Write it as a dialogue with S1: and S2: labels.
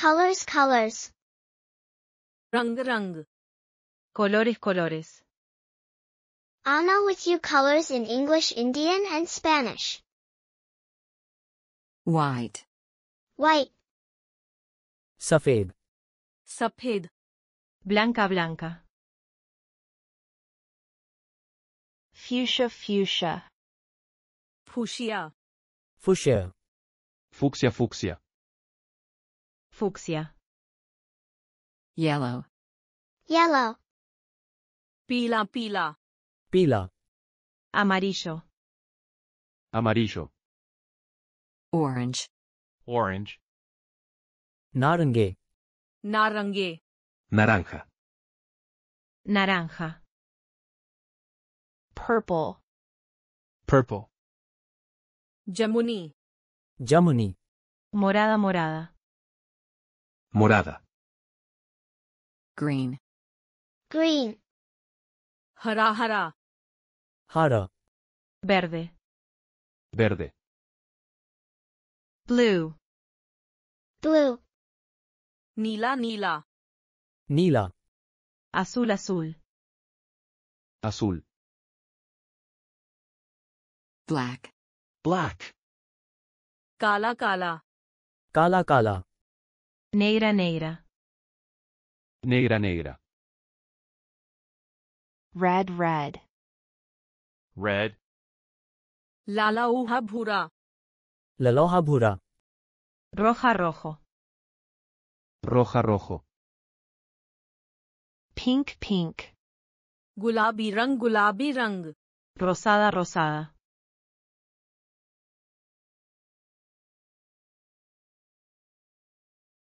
S1: Colors, colors. Rang, rang. Colores, colores. Ana with you colors in English, Indian, and Spanish. White. White. Safed. Safed. Blanca, blanca. Fuchsia, fuchsia. Fuchsia. Fuchsia. Fuchsia, fuchsia. Fuchsia. Yellow. Yellow. Pila, pila. Pila. Amarillo. Amarillo. Orange. Orange. Naranje. Naranje. Naranja. Naranja. Purple. Purple. Jamuni. Jamuni. Morada morada. morada. Green. Green. Hara hara. Hara. Verde. Verde. Blue. Blue. Nila nila. Nila. Azul azul. Azul. Black. Black. Kala kala. Kala kala. Negra negra. Negra negra. Red red. Red. Lala hoja bhura. Lala bhura. Roja rojo. Roja rojo. Pink pink. Gulabi rang gulabi rang. Rosada rosada.